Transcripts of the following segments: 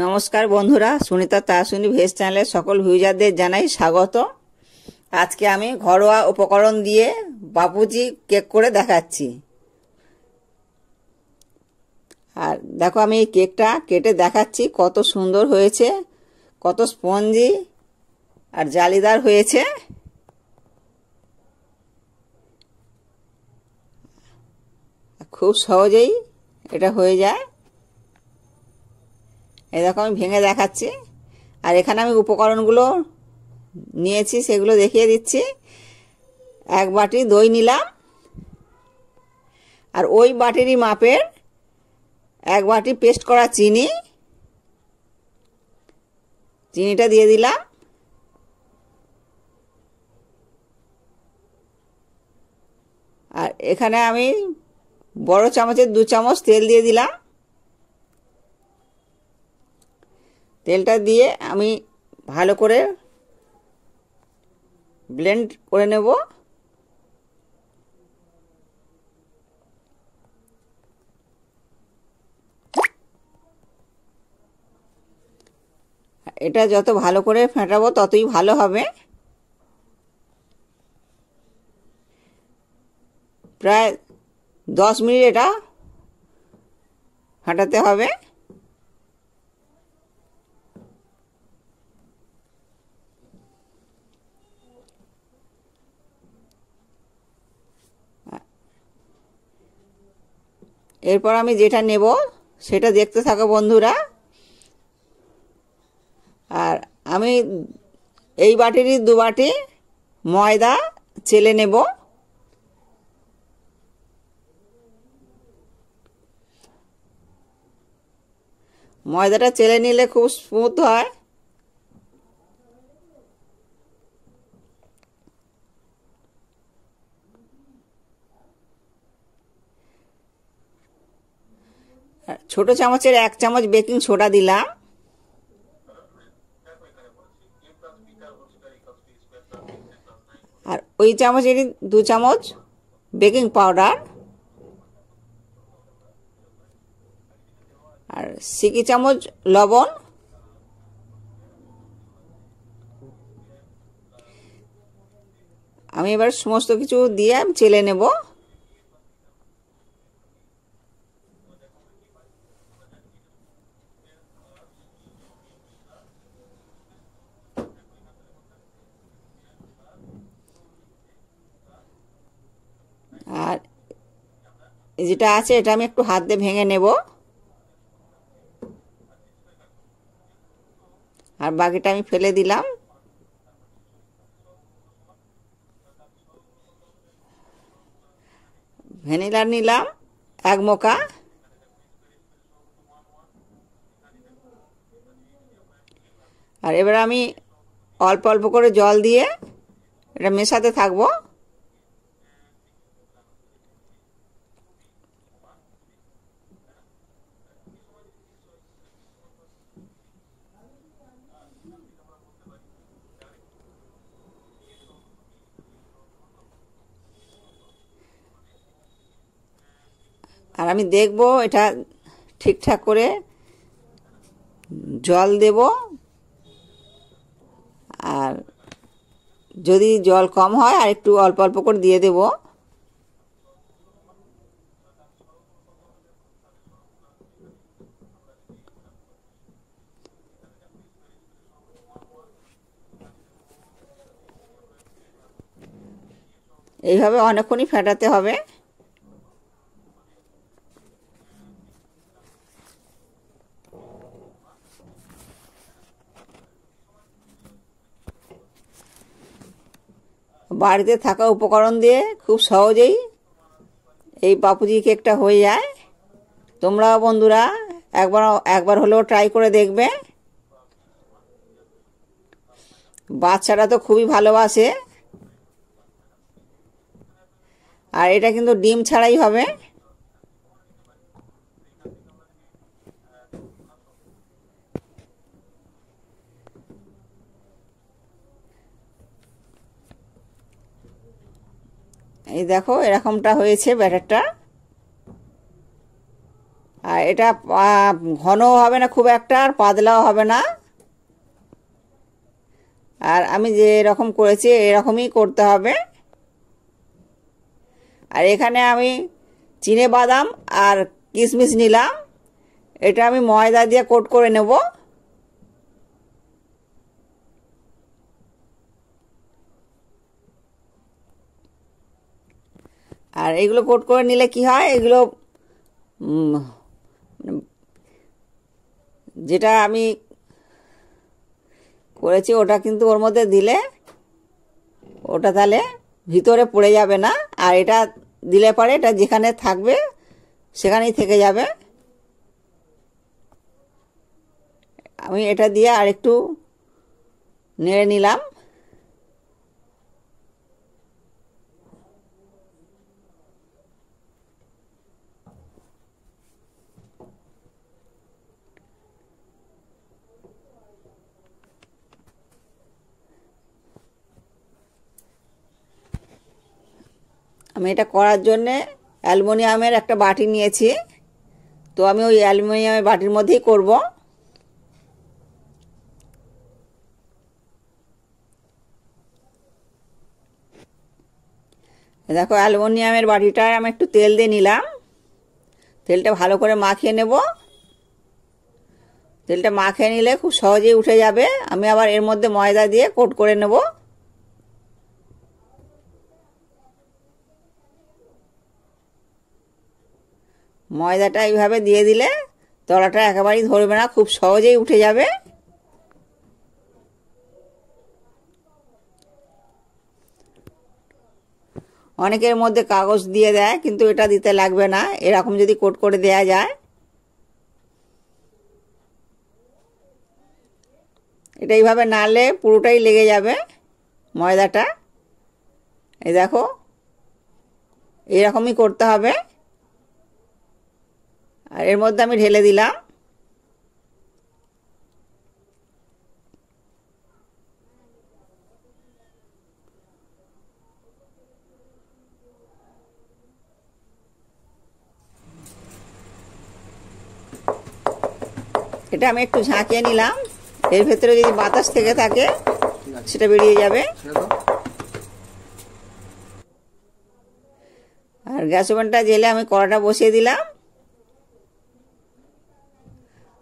নমস্কার বন্ধুরা সুনিতা তাসুনি ভেজ চ্যানেলে সকল ভিউজারদের জানাই স্বাগত আজকে আমি ঘরোয়া উপকরণ দিয়ে বাপুজি কেক করে দেখাচ্ছি আর দেখো আমি এই কেকটা কেটে দেখাচ্ছি কত সুন্দর হয়েছে কত স্পঞ্জি আর জালিদার হয়েছে খুব সহজেই এটা হয়ে যায় এরকম আমি ভেঙে দেখাচ্ছি আর এখানে আমি উপকরণগুলো নিয়েছি সেগুলো দেখিয়ে দিচ্ছি এক বাটি দই নিলাম আর ওই বাটিরই মাপের এক বাটি পেস্ট করা চিনি চিনিটা দিয়ে দিলাম আর এখানে আমি বড় চামচের দু চামচ তেল দিয়ে দিলাম তেলটা দিয়ে আমি ভালো করে ব্লেন্ড করে নেব এটা যত ভালো করে ফেটাবো ততই ভালো হবে প্রায় দশ মিনিট এটা ফাটাতে হবে এরপর আমি যেটা নেব সেটা দেখতে থাকো বন্ধুরা আর আমি এই বাটিরই দু বাটি ময়দা চেলে নেব ময়দাটা চেলে নিলে খুব স্মুথ হয় ছোট চামচের এক চামচ বেকিং সোডা দিলাম আর ওই চামচের দু চামচ বেকিং পাউডার আর সিকি চামচ লবণ আমি এবার সমস্ত কিছু দিয়ে চেলে নেবো যেটা আছে এটা আমি একটু হাত দিয়ে ভেঙে নেব আর বাকিটা আমি ফেলে দিলাম ভ্যানিলা নিলাম এক মোকা আর এবার আমি অল্প অল্প করে জল দিয়ে এটা মেশাতে থাকবো আর আমি দেখব এটা ঠিকঠাক করে জল দেব আর যদি জল কম হয় আর একটু অল্প অল্প করে দিয়ে দেব এইভাবে অনেকক্ষণই ফেটাতে হবে বাড়িতে থাকা উপকরণ দিয়ে খুব সহজেই এই পাপুজি কেকটা হয়ে যায় তোমরাও বন্ধুরা একবার একবার হলেও ট্রাই করে দেখবে বাচ্চারা তো খুবই ভালোবাসে আর এটা কিন্তু ডিম ছাড়াই হবে এই দেখো এরকমটা হয়েছে ব্যাটারটা আর এটা ঘনও হবে না খুব একটা আর পাতলাও হবে না আর আমি যে এরকম করেছি এরকমই করতে হবে আর এখানে আমি চিনে বাদাম আর কিশমিশ নিলাম এটা আমি ময়দা দিয়ে কোট করে নেবো আর এগুলো কোট করে নিলে কি হয় এগুলো যেটা আমি করেছি ওটা কিন্তু ওর মধ্যে দিলে ওটা তাহলে ভিতরে পড়ে যাবে না আর এটা দিলে পরে এটা যেখানে থাকবে সেখানেই থেকে যাবে আমি এটা দিয়ে আর একটু নেড়ে নিলাম আমি এটা করার জন্যে অ্যালুমিনিয়ামের একটা বাটি নিয়েছি তো আমি ওই অ্যালুমিনিয়ামের বাটির মধ্যেই করব দেখো অ্যালুমিনিয়ামের বাটিটায় আমি একটু তেল দিয়ে নিলাম তেলটা ভালো করে মাখিয়ে নেব তেলটা মাখিয়ে নিলে খুব সহজেই উঠে যাবে আমি আবার এর মধ্যে ময়দা দিয়ে কোট করে নেবো ময়দাটা এইভাবে দিয়ে দিলে তলাটা একেবারেই ধরবে না খুব সহজেই উঠে যাবে অনেকের মধ্যে কাগজ দিয়ে দেয় কিন্তু এটা দিতে লাগবে না এরকম যদি কোট করে দেয়া যায় এটা এইভাবে নালে পুরোটাই লেগে যাবে ময়দাটা এই দেখো এরকমই করতে হবে আর এর মধ্যে আমি ঢেলে দিলাম এটা আমি একটু ঝাঁকিয়ে নিলাম এর ভেতরে যদি বাতাস থেকে থাকে সেটা বেরিয়ে যাবে আর গ্যাস ওভেনটা জেলে আমি কড়াটা বসিয়ে দিলাম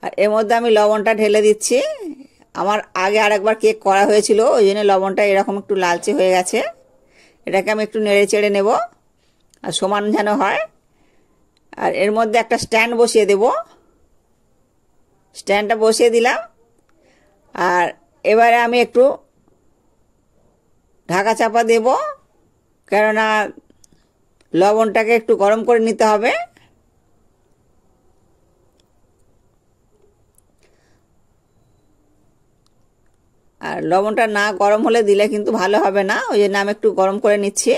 আর এর মধ্যে আমি লবণটা ঢেলে দিচ্ছি আমার আগে আরেকবার কেক করা হয়েছিল ওই জন্য লবণটা এরকম একটু লালচে হয়ে গেছে এটাকে আমি একটু নেড়ে চেড়ে নেব আর সমান যেন হয় আর এর মধ্যে একটা স্ট্যান্ড বসিয়ে দেব স্ট্যান্ডটা বসিয়ে দিলাম আর এবারে আমি একটু ঢাকা চাপা দেব কেননা লবণটাকে একটু গরম করে নিতে হবে আর লবণটা না গরম হলে দিলে কিন্তু ভালো হবে না ওই জন্য আমি একটু গরম করে নিচ্ছি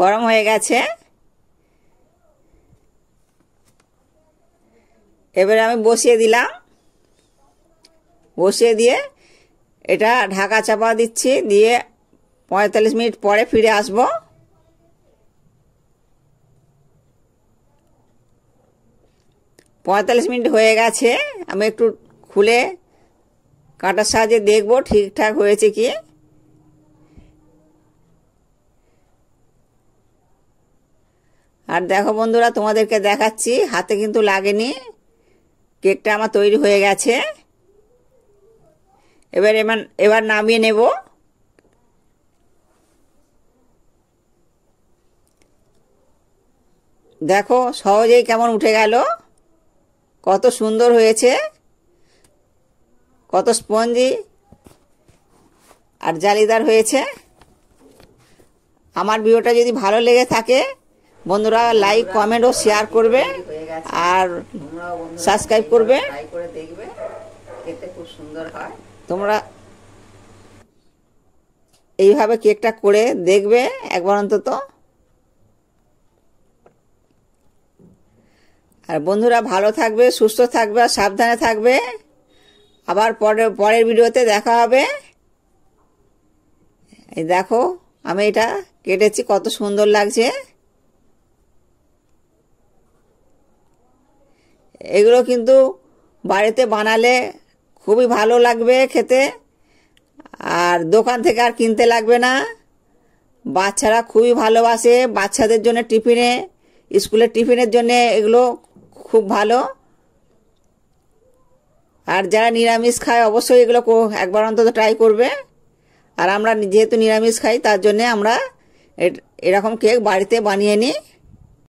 গরম হয়ে গেছে এবারে আমি বসিয়ে দিলাম বসিয়ে দিয়ে এটা ঢাকা চাপা দিচ্ছি দিয়ে পঁয়তাল্লিশ মিনিট পরে ফিরে আসবো পঁয়তাল্লিশ মিনিট হয়ে গেছে আমি একটু খুলে কাটার সাহায্যে দেখবো ঠিকঠাক হয়েছে কি আর দেখো বন্ধুরা তোমাদেরকে দেখাচ্ছি হাতে কিন্তু লাগেনি কেকটা আমার তৈরি হয়ে গেছে এবার এবার এবার নামিয়ে নেব দেখো সহজেই কেমন উঠে গেল কত সুন্দর হয়েছে কত স্পঞ্জি আর জালিদার হয়েছে আমার ভিডিওটা যদি ভালো লেগে থাকে বন্ধুরা লাইক কমেন্ট ও শেয়ার করবে আর সাবস্ক্রাইব করবে তোমরা এইভাবে কেকটা করে দেখবে একবার অন্তত আর বন্ধুরা ভালো থাকবে সুস্থ থাকবে আর সাবধানে থাকবে আবার পরে পরের ভিডিওতে দেখা হবে এই দেখো আমি এটা কেটেছি কত সুন্দর লাগছে এগুলো কিন্তু বাড়িতে বানালে খুবই ভালো লাগবে খেতে আর দোকান থেকে আর কিনতে লাগবে না বাচ্চারা খুবই ভালোবাসে বাচ্চাদের জন্য টিফিনে স্কুলের টিফিনের জন্য এগুলো খুব ভালো আর যারা নিরামিষ খায় অবশ্যই এগুলো একবার অন্তত ট্রাই করবে আর আমরা যেহেতু নিরামিষ খাই তার জন্যে আমরা এরকম কেক বাড়িতে বানিয়ে নিই